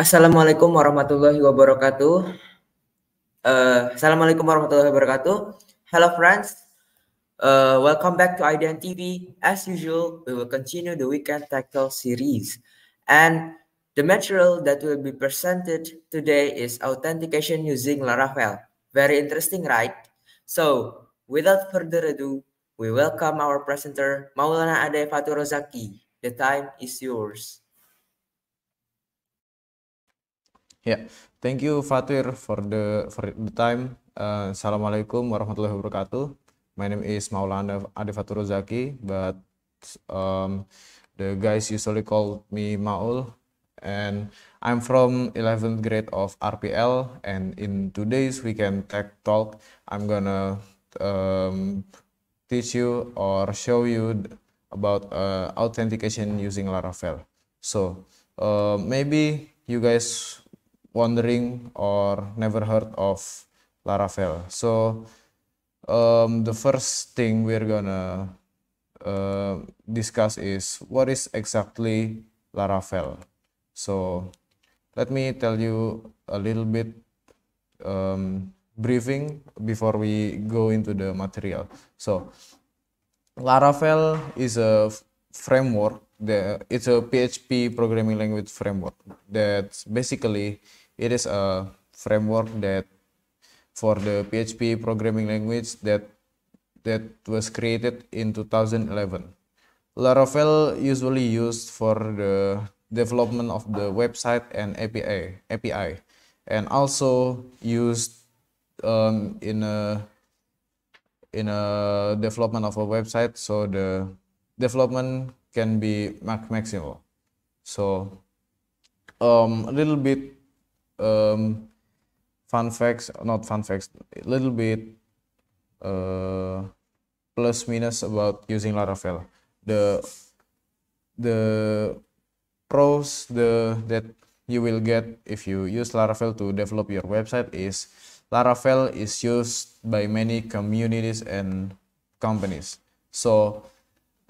Assalamualaikum warahmatullahi wabarakatuh. Uh, Assalamualaikum warahmatullahi wabarakatuh. Hello friends. Uh, welcome back to IDN TV. As usual, we will continue the weekend tackle series. And the material that will be presented today is authentication using Laravel. Very interesting, right? So, without further ado, we welcome our presenter, Maulana Ade Faturozaki. The time is yours. Ya, yeah. thank you Fatir for the for the time. Uh, Assalamualaikum warahmatullahi wabarakatuh. My name is Maulana Adi Zaki, but um, the guys usually call me Maul, and I'm from 11th grade of RPL. And in today's can tech talk, I'm gonna um, teach you or show you about uh, authentication using Laravel. So uh, maybe you guys wondering or never heard of Laravel. So um, the first thing we're gonna uh, discuss is what is exactly Laravel. So let me tell you a little bit um, briefing before we go into the material. So Laravel is a framework. The, it's a PHP programming language framework that's basically it is a framework that for the PHP programming language that that was created in 2011. Laravel usually used for the development of the website and API, API and also used um, in a in a development of a website so the development can be maximal so um, a little bit um, fun facts not fun facts a little bit uh, plus minus about using Laravel the the pros the that you will get if you use Laravel to develop your website is Laravel is used by many communities and companies. So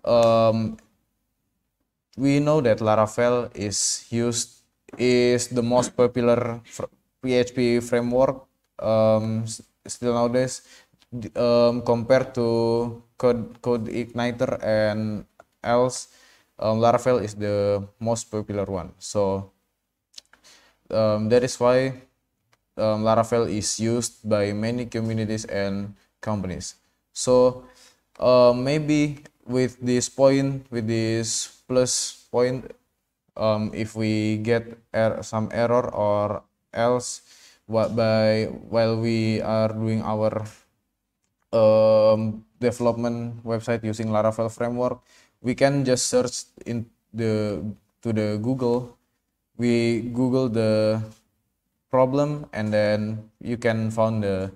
um, we know that Laravel is used is the most popular fr PHP framework um, still nowadays um, compared to Code, Code Igniter and else. Um, Laravel is the most popular one. So um, that is why um, Laravel is used by many communities and companies. So uh, maybe with this point, with this plus point, um, if we get er some error or else what by while we are doing our um, development website using Laravel framework, we can just search in the to the Google. We Google the problem and then you can found the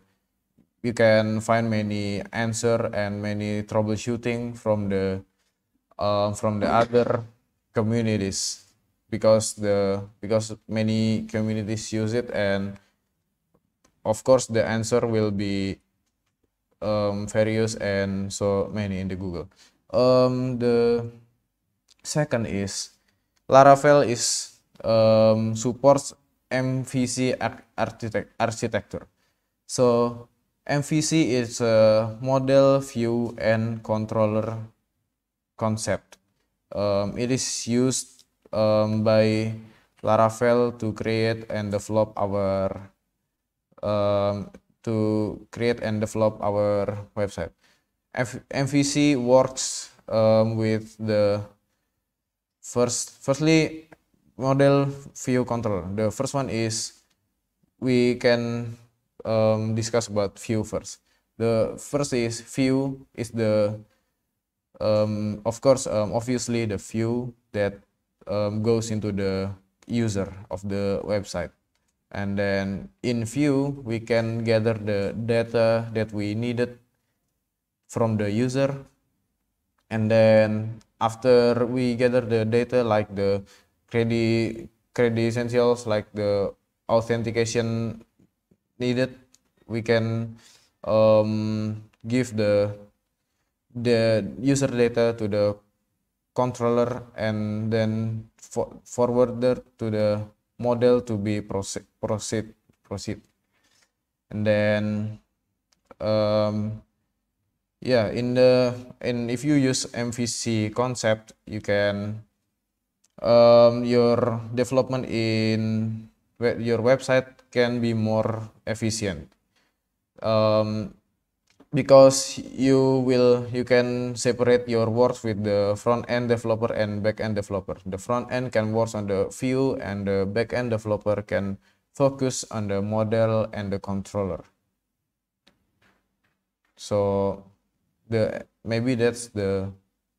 you can find many answer and many troubleshooting from the uh, from the other communities. because the because many communities use it and of course the answer will be um, various and so many in the Google. Um, the second is Laravel is um, supports MVC architect architecture. So MVC is a model, view, and controller concept. Um, it is used um, by Laravel to create and develop our um, to create and develop our website. F MVC works um, with the first firstly model view controller. The first one is we can um, discuss about view first. The first is view is the um, of course um, obviously the view that um, goes into the user of the website and then in view we can gather the data that we needed from the user and then after we gather the data like the credit credit essentials like the authentication needed we can um, give the the user data to the controller and then for forwarder to the model to be proceed proceed proceed and then um, yeah in the and if you use MVC concept you can um, your development in your website can be more efficient um, because you will you can separate your words with the front end developer and back end developer the front end can work on the view and the back end developer can focus on the model and the controller so the maybe that's the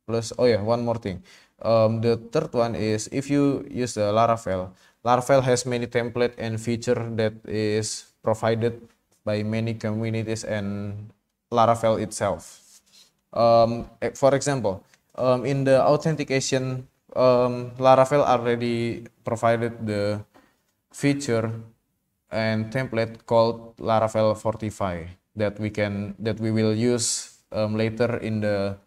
plus oh yeah one more thing um, the third one is if you use the laravel laravel has many template and feature that is provided by many communities and Laravel itself. Um, eh, for example, um, in the authentication, um, Laravel already provided the feature and template called Laravel Fortify that we can that we will use um, later in the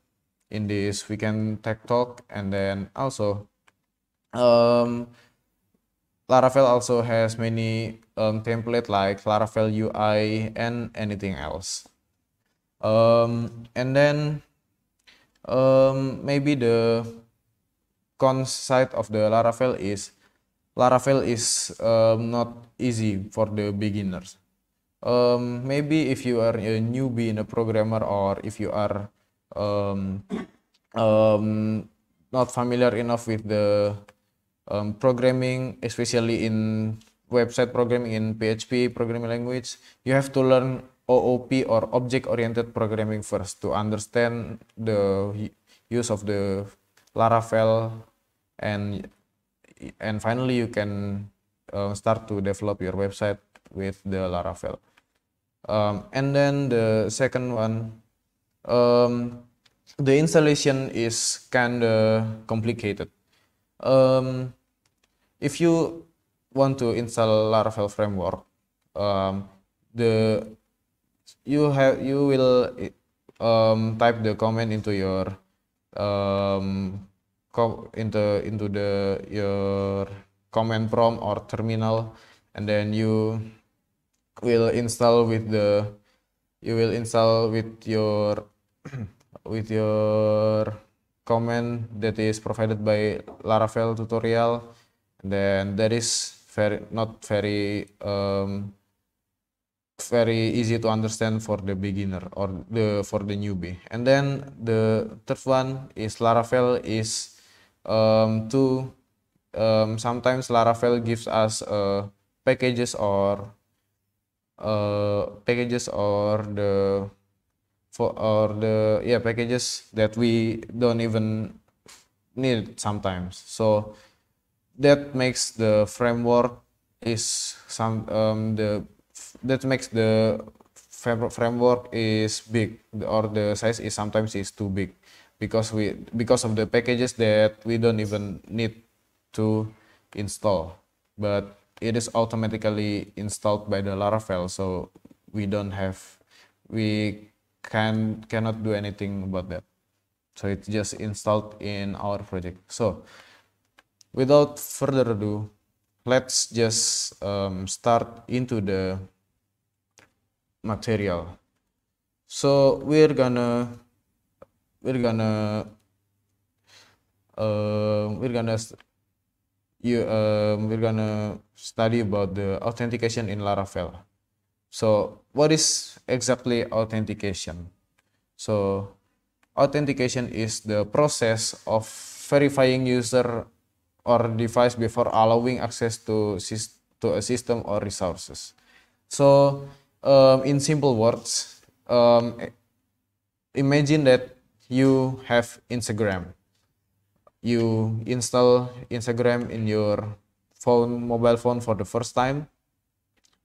in this weekend tech talk and then also um, Laravel also has many um, template like Laravel UI and anything else um, and then um, maybe the con side of the Laravel is Laravel is um, not easy for the beginners. Um, maybe if you are a newbie in a programmer or if you are um, um, not familiar enough with the um, programming, especially in website programming in PHP programming language, you have to learn OOP or object oriented programming first to understand the use of the Laravel and and finally you can uh, start to develop your website with the Laravel. Um, and then the second one, um, the installation is kind of complicated. Um, if you want to install Laravel framework, um, the you have you will um, type the comment into your um, into into the your comment prompt or terminal and then you will install with the you will install with your with your command that is provided by Laravel tutorial and then that is very not very um, very easy to understand for the beginner or the for the newbie and then the third one is laravel is um, to um, sometimes laravel gives us uh, packages or uh, packages or the for or the yeah packages that we don't even need sometimes so that makes the framework is some um, the that makes the framework is big or the size is sometimes is too big because we because of the packages that we don't even need to install but it is automatically installed by the laravel so we don't have we can cannot do anything about that so it's just installed in our project so without further ado let's just um, start into the material so we're gonna we're gonna uh, we're gonna you uh, we're gonna study about the authentication in Laravel. So what is exactly authentication? So authentication is the process of verifying user or device before allowing access to to a system or resources. So um, in simple words, um, imagine that you have Instagram. You install Instagram in your phone, mobile phone for the first time,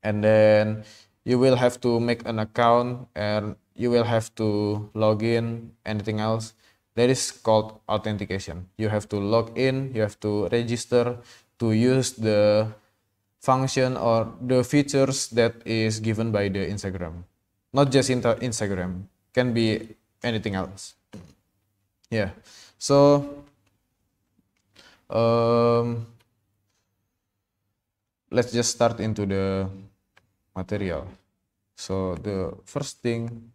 and then you will have to make an account and you will have to log in. Anything else? That is called authentication. You have to log in. You have to register to use the function or the features that is given by the Instagram. Not just inter Instagram, can be anything else. Yeah. So um, let's just start into the material. So the first thing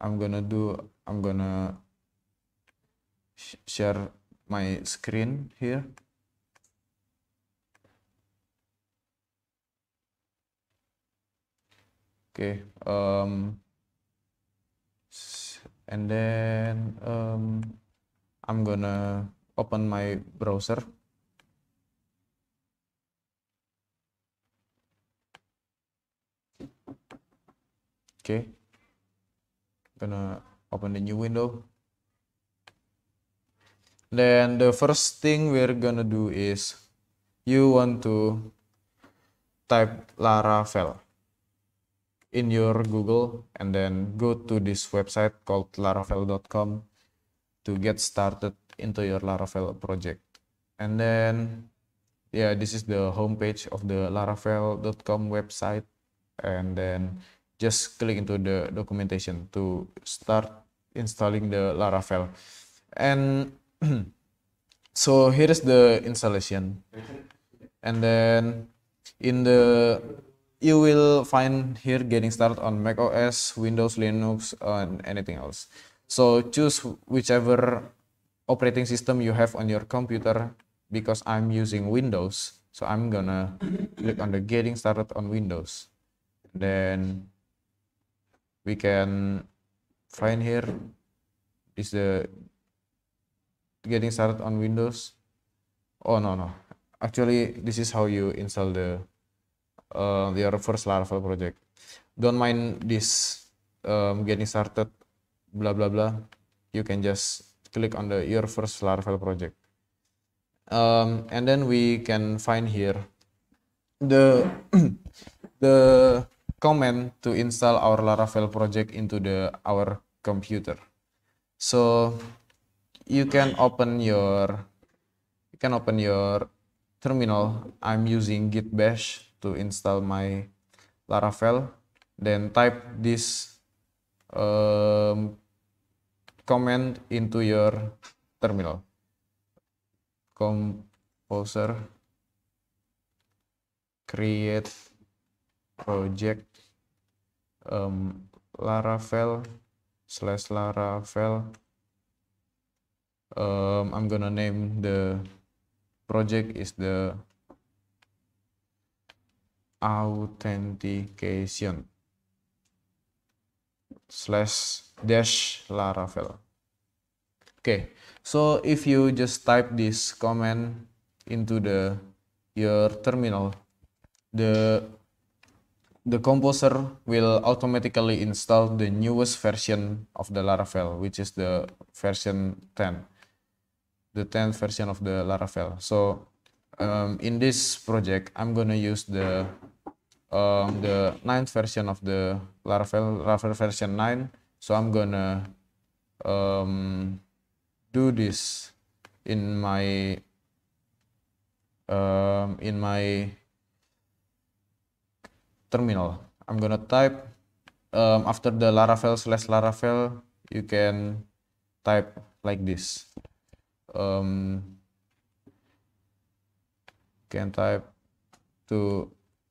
I'm gonna do, I'm gonna sh share my screen here. okay um, and then um, I'm gonna open my browser okay gonna open the new window then the first thing we're gonna do is you want to type laravel in your Google and then go to this website called laravel.com to get started into your Laravel project. And then, yeah, this is the homepage of the laravel.com website. And then just click into the documentation to start installing the Laravel. And so here is the installation. And then in the you will find here getting started on Mac OS, Windows, Linux, and anything else. So choose whichever operating system you have on your computer because I'm using Windows. So I'm gonna click on the getting started on Windows. Then we can find here is the getting started on Windows. Oh no no. Actually this is how you install the uh, their first Laravel project. Don't mind this um, getting started, blah blah blah. You can just click on the your first Laravel project. Um, and then we can find here the the command to install our Laravel project into the our computer. So you can open your you can open your terminal. I'm using git bash to install my Laravel, then type this um, command into your terminal. Composer create project um, Laravel slash Laravel. Um, I'm gonna name the project is the authentication slash dash laravel okay so if you just type this command into the your terminal the the composer will automatically install the newest version of the laravel which is the version 10 the 10th version of the laravel so um, in this project, I'm gonna use the um, the ninth version of the Laravel, Laravel version 9. So I'm gonna um, do this in my um, in my terminal. I'm gonna type um, after the Laravel slash Laravel, you can type like this. Um, can type to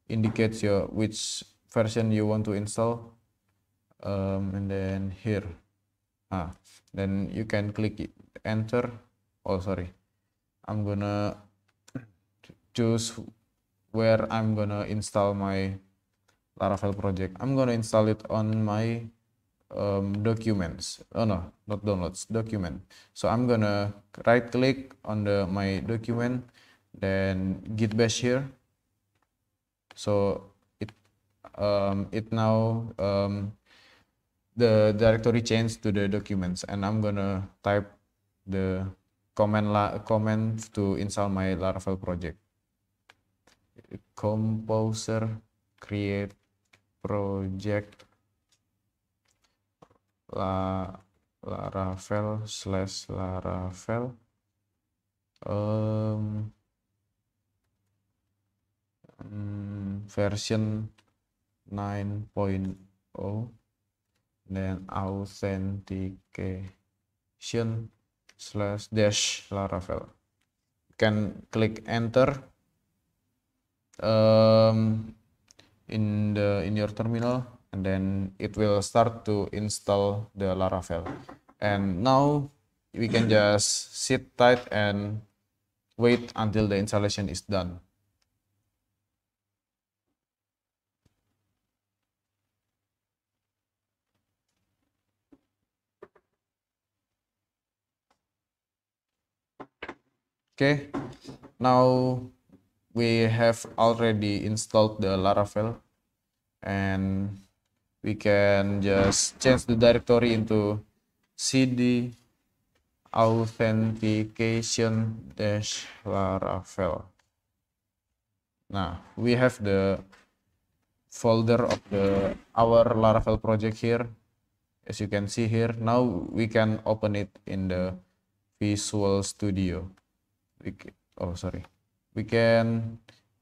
indicate your which version you want to install um, and then here ah then you can click enter oh sorry I'm gonna choose where I'm gonna install my Laravel project I'm gonna install it on my um, documents oh no not downloads document so I'm gonna right click on the my document then git bash here so it um, it now um, the directory change to the documents and I'm gonna type the command la comment to install my Laravel project composer create project la Laravel slash Laravel um, Hmm, version 9.0 dan authentication slash dash laravel you can click enter um, in the in your terminal and then it will start to install the laravel and now we can just sit tight and wait until the installation is done Okay, now we have already installed the Laravel and we can just change the directory into cd authentication dash laravel now we have the folder of the our laravel project here as you can see here now we can open it in the visual studio we oh sorry we can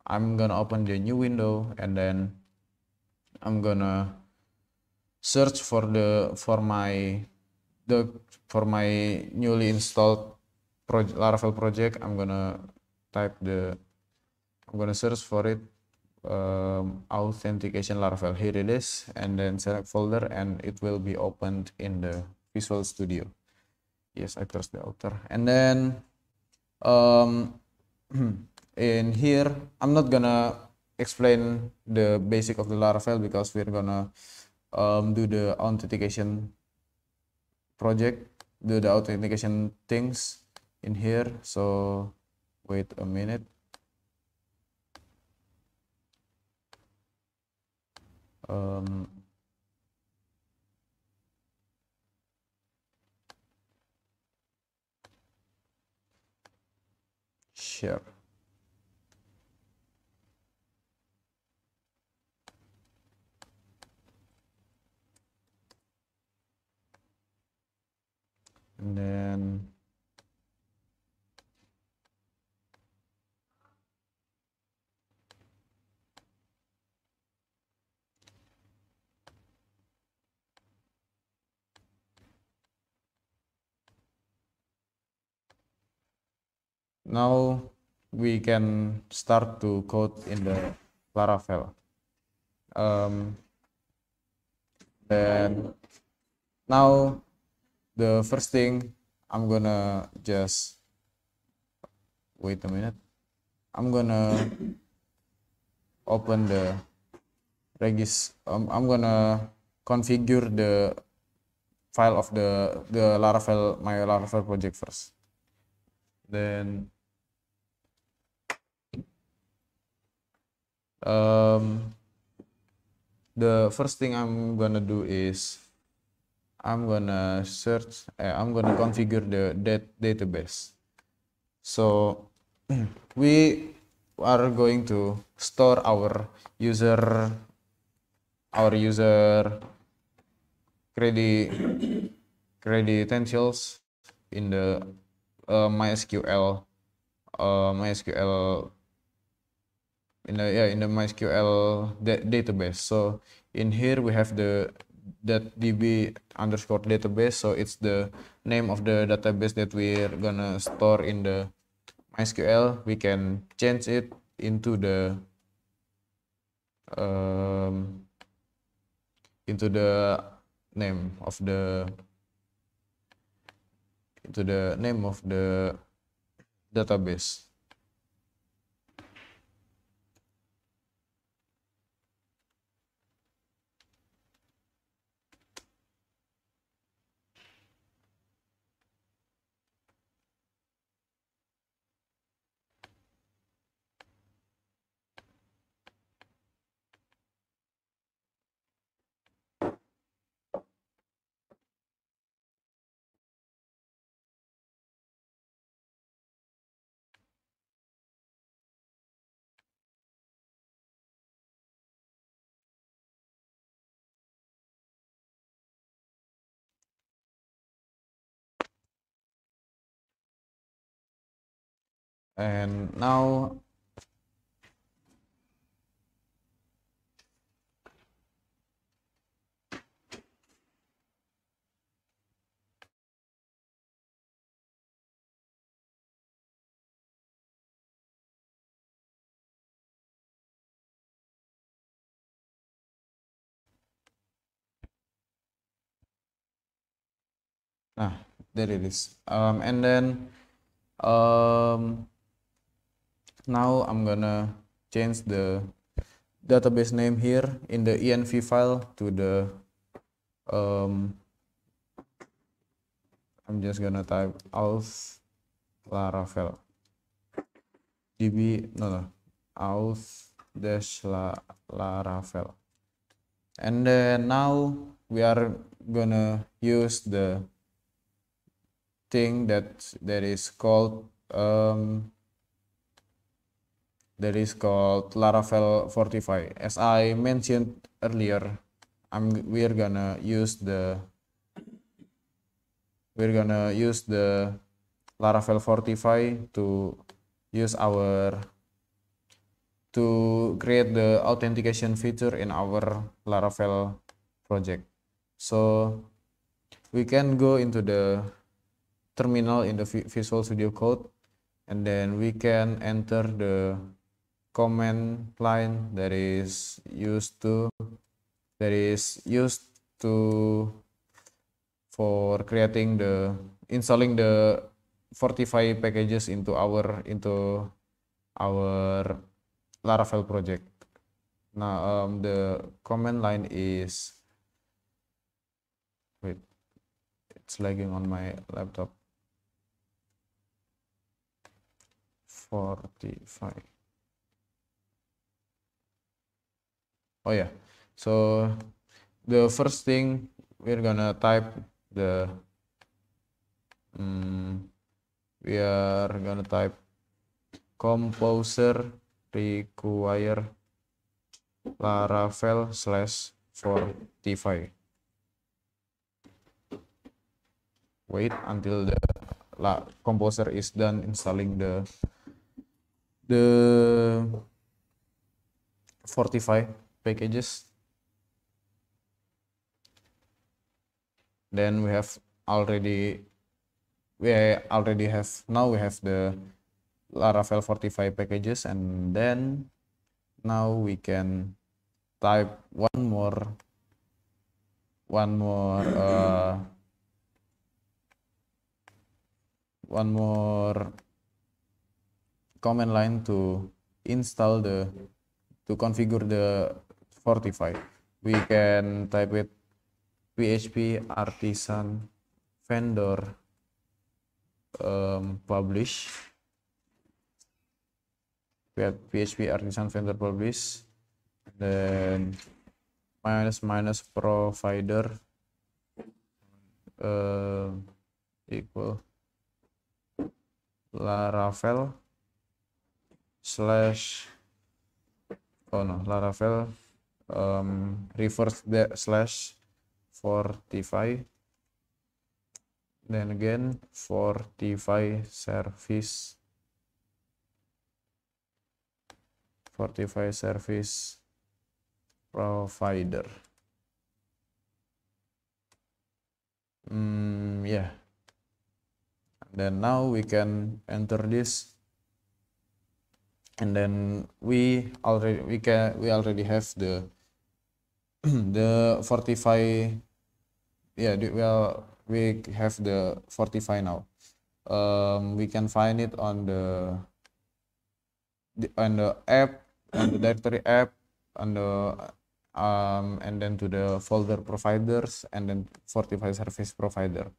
I'm gonna open the new window and then I'm gonna search for the for my the for my newly installed project, Laravel project I'm gonna type the I'm gonna search for it um, authentication Laravel here it is and then select folder and it will be opened in the Visual Studio yes I trust the author and then um, in here I'm not gonna explain the basic of the Laravel because we're gonna um, do the authentication project do the authentication things in here so wait a minute um, share. And then Now we can start to code in the Laravel. Um, then now the first thing I'm gonna just wait a minute. I'm gonna open the regis. Um, I'm gonna configure the file of the the Laravel my Laravel project first. Then um, the first thing I'm gonna do is I'm gonna search uh, I'm gonna configure the dat database so we are going to store our user our user credit credentials in the uh, MySQL uh, MySQL in the yeah in the MySQL da database. So in here we have the that db underscore database. So it's the name of the database that we're gonna store in the MySQL. We can change it into the um, into the name of the into the name of the database. and now ah there it is um, and then um, Now I'm gonna change the database name here in the env file to the um, I'm just gonna type auth laravel db no no auth dash la, laravel and then now we are gonna use the thing that that is called um, that is called Laravel Fortify. As I mentioned earlier, I'm we're gonna use the we're gonna use the Laravel Fortify to use our to create the authentication feature in our Laravel project. So we can go into the terminal in the Visual Studio Code and then we can enter the command line that is used to that is used to for creating the installing the fortify packages into our into our laravel project now um, the command line is wait it's lagging on my laptop Forty five. oh yeah so the first thing we're gonna type the um, we are gonna type composer require laravel slash fortify wait until the la composer is done installing the the fortify packages then we have already we already have now we have the laravel 45 packages and then now we can type one more one more uh, one more command line to install the to configure the Fortify, We can type it PHP artisan vendor um, publish. We have PHP artisan vendor publish. Then minus minus provider uh, equal Laravel slash oh no Laravel um, reverse the slash fortify then again fortify service fortify service provider mm, yeah then now we can enter this and then we already we can we already have the the fortify yeah we we have the fortify now um, we can find it on the, on the app on the directory app on the um, and then to the folder providers and then fortify service provider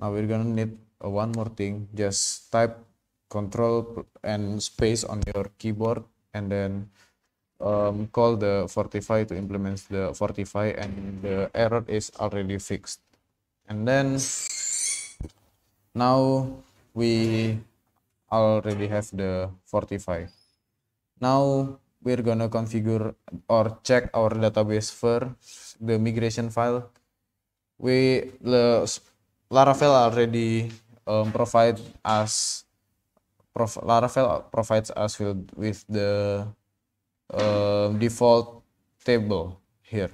now we're gonna need uh, one more thing just type control and space on your keyboard and then um, call the fortify to implement the fortify and the error is already fixed and then now we already have the fortify now we're gonna configure or check our database for the migration file we the laravel already um, provide us prof, laravel provides us with, with the uh, default table here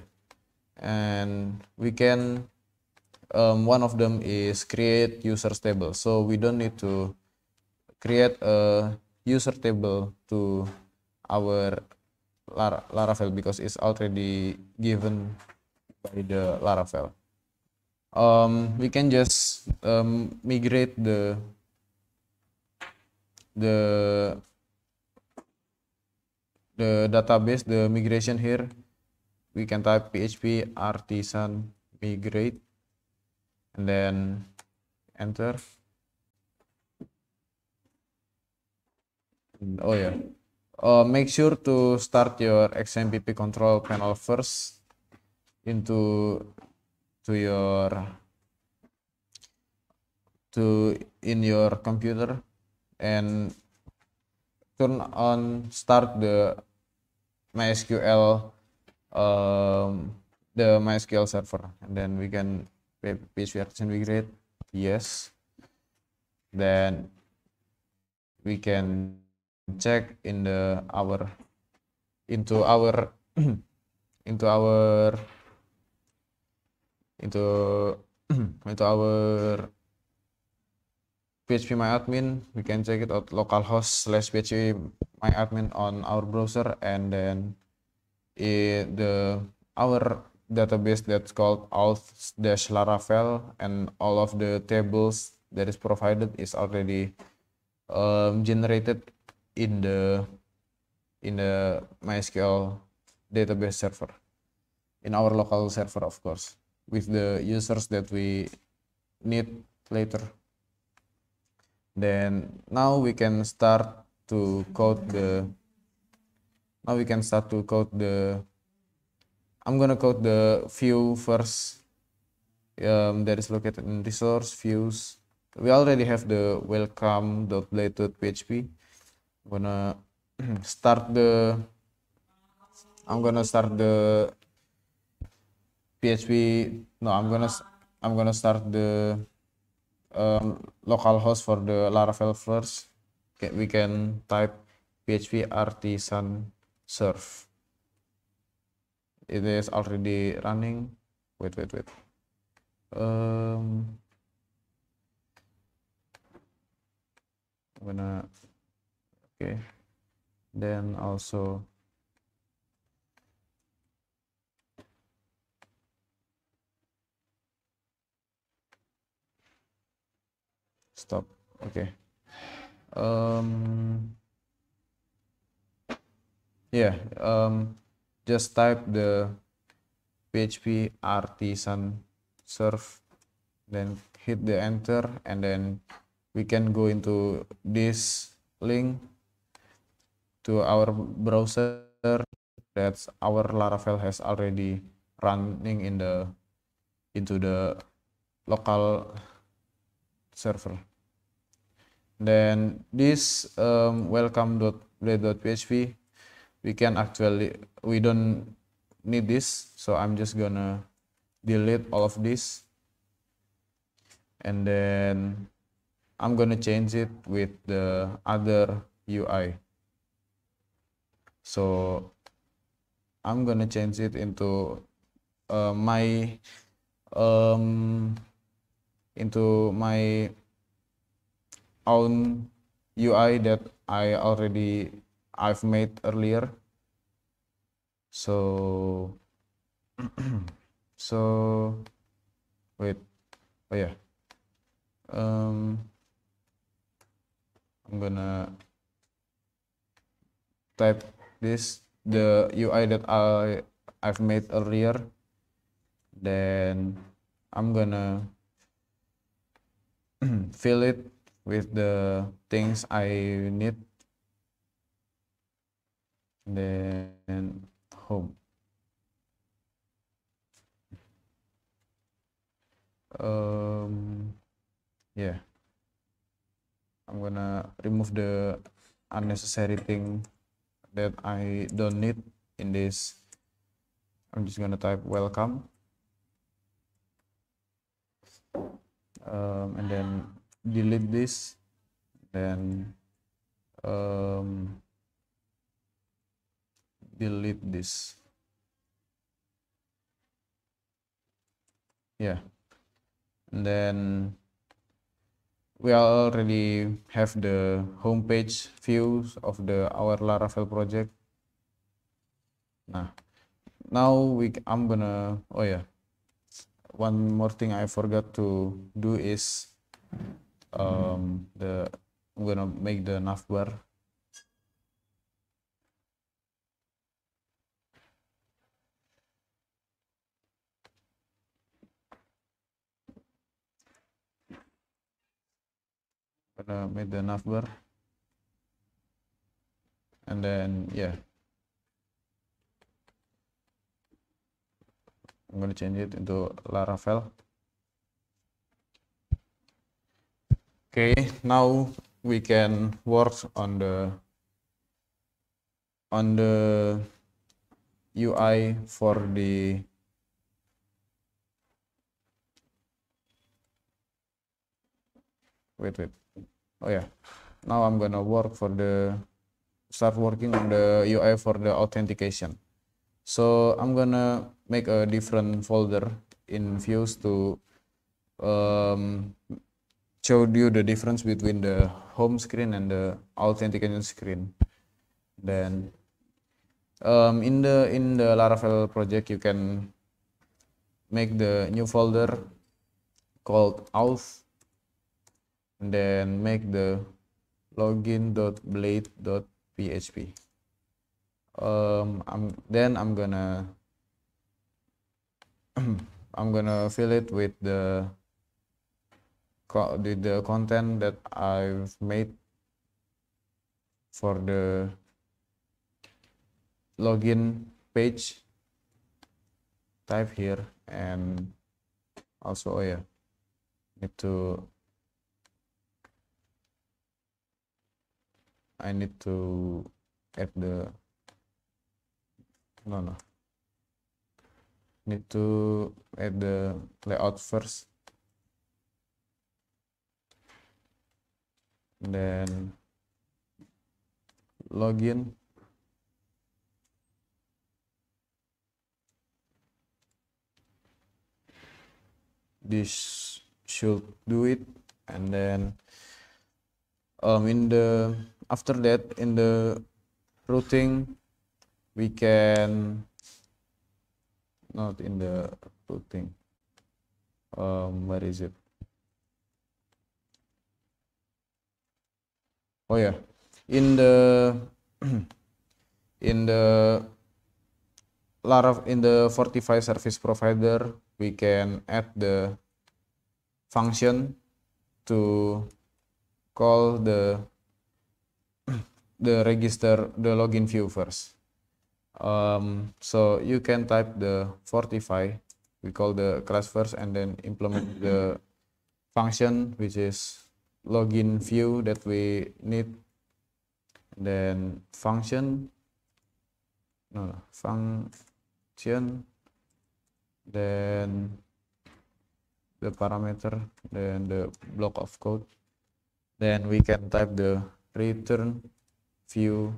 and we can um, one of them is create users table so we don't need to create a user table to our Lara, Laravel because it's already given by the Laravel um, we can just um, migrate the the the database the migration here we can type php artisan migrate and then enter oh yeah uh, make sure to start your xmpp control panel first into to your to in your computer and turn on start the MySQL um, the MySQL server and then we can PHP reaction migrate yes then we can check in the our into our into our into into our php my admin we can check it out localhost slash php my admin on our browser and then it, the our database that's called auth laravel and all of the tables that is provided is already um, generated in the in the MySQL database server in our local server of course with the users that we need later then now we can start to code the now we can start to code the I'm gonna code the few first um, that is located in resource views we already have the welcome.blade.php I'm gonna start the I'm gonna start the PHP no I'm gonna I'm gonna start the um, localhost for the Laravel first we can type php artisan serve it is already running wait wait wait um i'm gonna okay then also stop okay um, yeah um, just type the php artisan surf, then hit the enter and then we can go into this link to our browser that our laravel has already running in the into the local server then this um, welcome.blade.php we can actually we don't need this so i'm just gonna delete all of this and then i'm gonna change it with the other ui so i'm gonna change it into uh, my um into my own UI that I already I've made earlier. So so wait. Oh yeah. Um I'm gonna type this the UI that I I've made earlier. Then I'm gonna fill it with the things I need then home um yeah I'm gonna remove the unnecessary thing that I don't need in this I'm just gonna type welcome um, and then delete this then um, delete this yeah and then we already have the homepage views of the our Laravel project nah now we I'm gonna oh yeah one more thing I forgot to do is um, the I'm gonna make the navbar gonna make the navbar and then yeah I'm gonna change it into Laravel Okay, now we can work on the on the UI for the wait wait oh yeah now I'm gonna work for the start working on the UI for the authentication so I'm gonna make a different folder in views to um, showed you the difference between the home screen and the authentication screen then um, in the in the laravel project you can make the new folder called auth and then make the login.blade.php um, I'm, then I'm gonna I'm gonna fill it with the with the content that I've made for the login page type here and also oh yeah need to I need to add the no no need to add the layout first then login this should do it and then um, in the after that in the routing we can not in the routing um, where is it oh yeah in the in the Laravel in the Fortify service provider we can add the function to call the the register the login view first um, so you can type the fortify we call the class first and then implement the function which is login view that we need then function no function then the parameter then the block of code then we can type the return view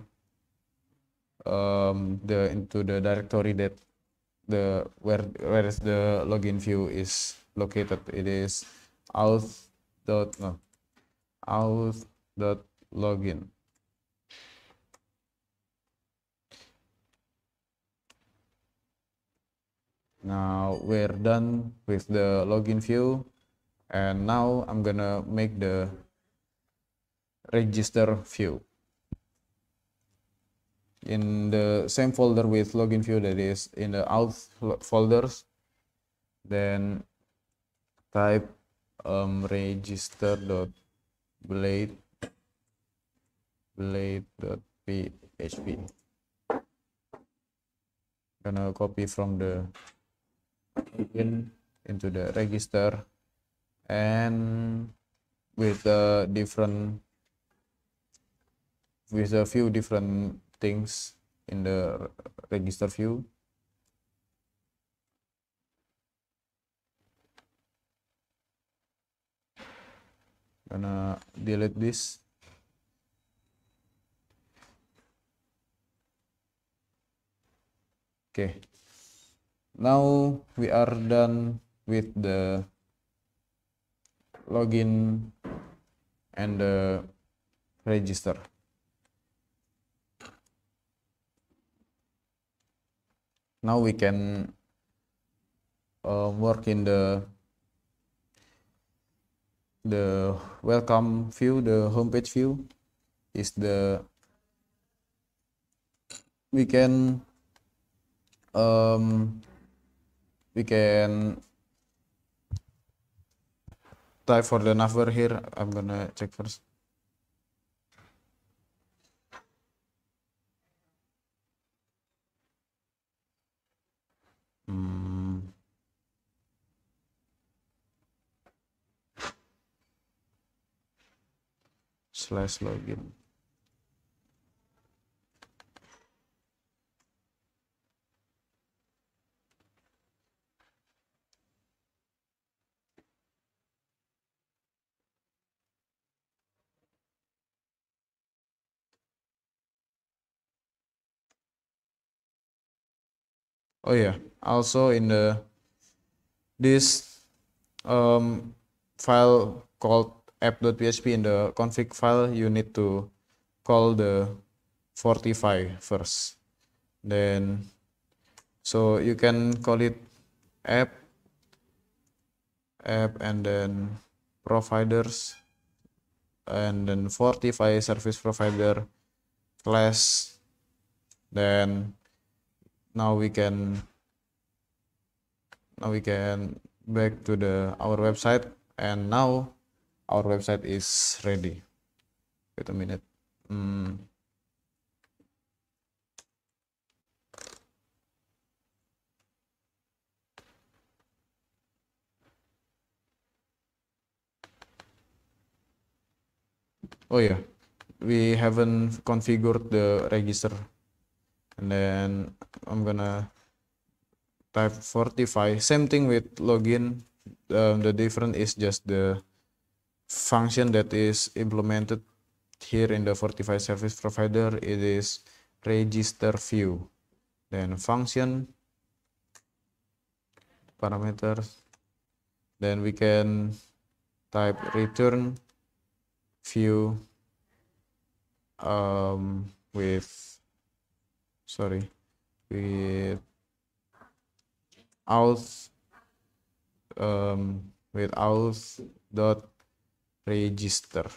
um, the into the directory that the where where is the login view is located it is auth dot no house.login. Now we're done with the login view and now I'm gonna make the register view. In the same folder with login view that is in the out folders, then type um, register dot blade blade.php gonna copy from the begin into the register and with a different with a few different things in the register view gonna delete this okay now we are done with the login and the register now we can uh, work in the the welcome view, the homepage view is the we can um, we can type for the number here. I'm gonna check first. Mm. slash login oh yeah also in the uh, this um, file called app.php in the config file, you need to call the fortify first. Then, so you can call it app, app and then providers and then fortify service provider class. Then now we can now we can back to the our website and now our website is ready wait a minute hmm. oh yeah we haven't configured the register and then I'm gonna type fortify same thing with login um, the different is just the function that is implemented here in the Fortify service provider it is register view then function parameters then we can type return view um, with sorry with out um, with out dot register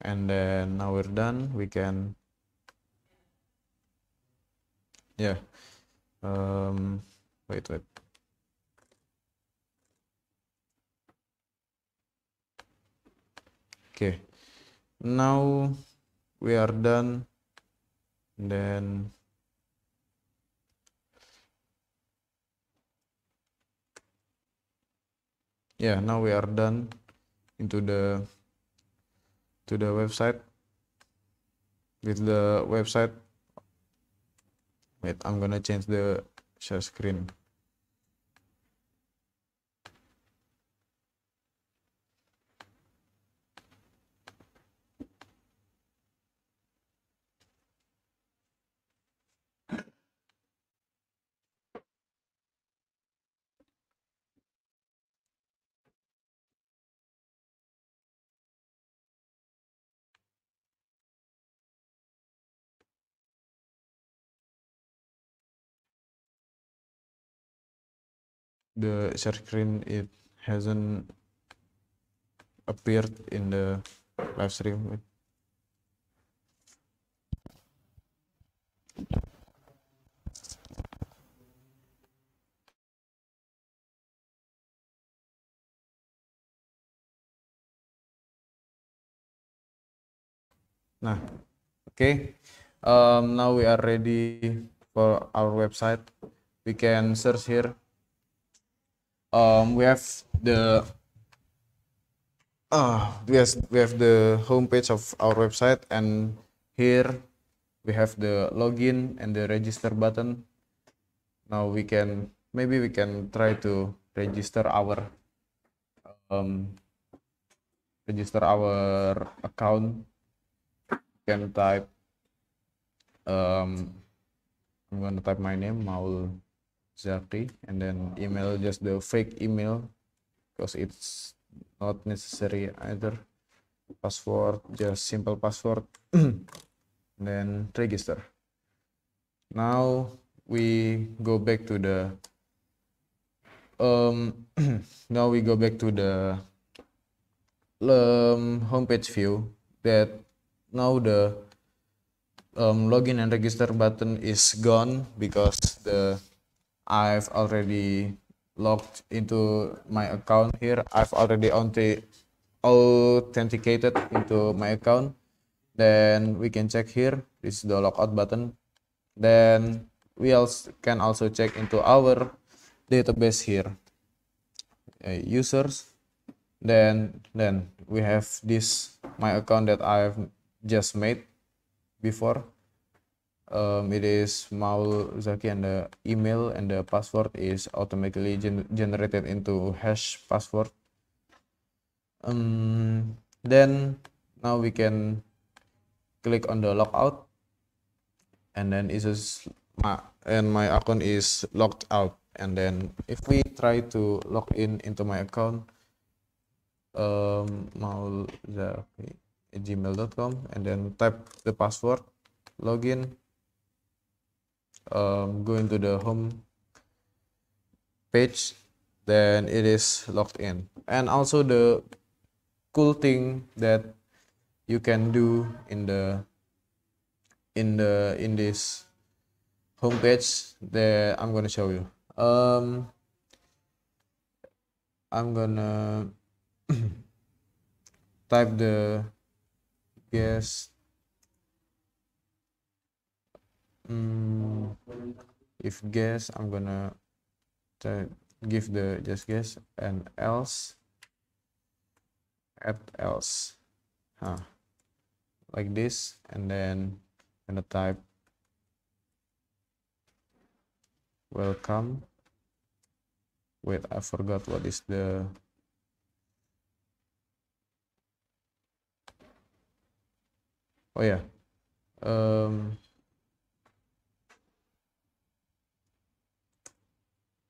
and then now we're done we can yeah um wait wait okay now we are done and then yeah now we are done into the to the website with the website wait I'm gonna change the share screen the share screen it hasn't appeared in the live stream Nah, okay. Um, now we are ready for our website. We can search here um, we have the uh, we have we have the homepage of our website and here we have the login and the register button now we can maybe we can try to register our um, register our account you can type um, I'm gonna type my name Maul Zaki and then email just the fake email because it's not necessary either password just simple password then register now we go back to the um now we go back to the um, homepage view that now the um, login and register button is gone because the I've already logged into my account here. I've already authenticated into my account. Then we can check here. This is the logout button. Then we also can also check into our database here. Uh, users. Then then we have this my account that I've just made before um, it is Maul Zaki and the email and the password is automatically gen generated into hash password um, then now we can click on the logout and then it is my and my account is logged out and then if we try to log in into my account um, maulzaki gmail.com and then type the password login um, go into the home page then it is logged in and also the cool thing that you can do in the in the in this home page that I'm gonna show you um I'm gonna type the guest Hmm, if guess I'm gonna give the just guess and else add else huh like this and then and the type welcome wait I forgot what is the oh yeah um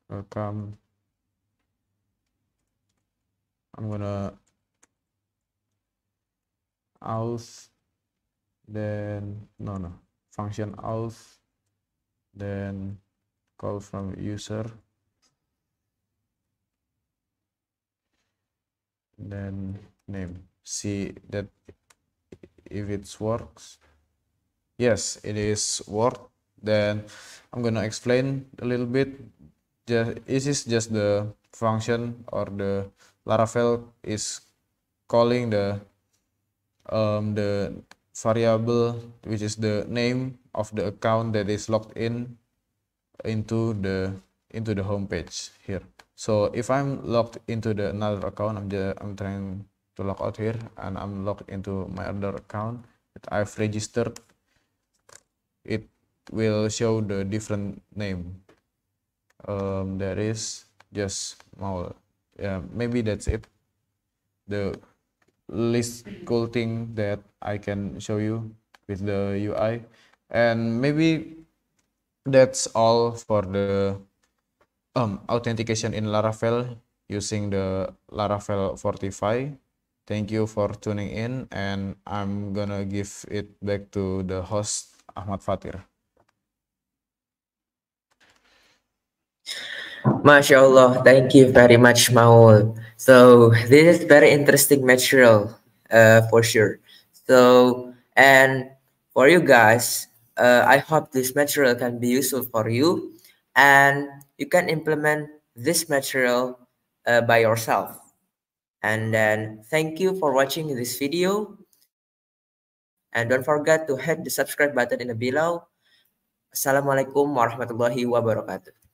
Look, um, I'm gonna else then no, no, function else then call from user, then name. See that if it works. Yes, it is work. Then I'm gonna explain a little bit just this is just the function or the Laravel is calling the um, the variable which is the name of the account that is logged in into the into the home page here so if i'm logged into the another account i'm just i'm trying to log out here and i'm logged into my other account that i've registered it will show the different name um, there is just more yeah maybe that's it the least cool thing that I can show you with the UI and maybe that's all for the um, authentication in Laravel using the Laravel Fortify thank you for tuning in and I'm gonna give it back to the host Ahmad Fatir MashaAllah, thank you very much, Maul. So this is very interesting material uh, for sure. So, and for you guys, uh, I hope this material can be useful for you and you can implement this material uh, by yourself. And then thank you for watching this video. And don't forget to hit the subscribe button in the below. Assalamualaikum warahmatullahi wabarakatuh.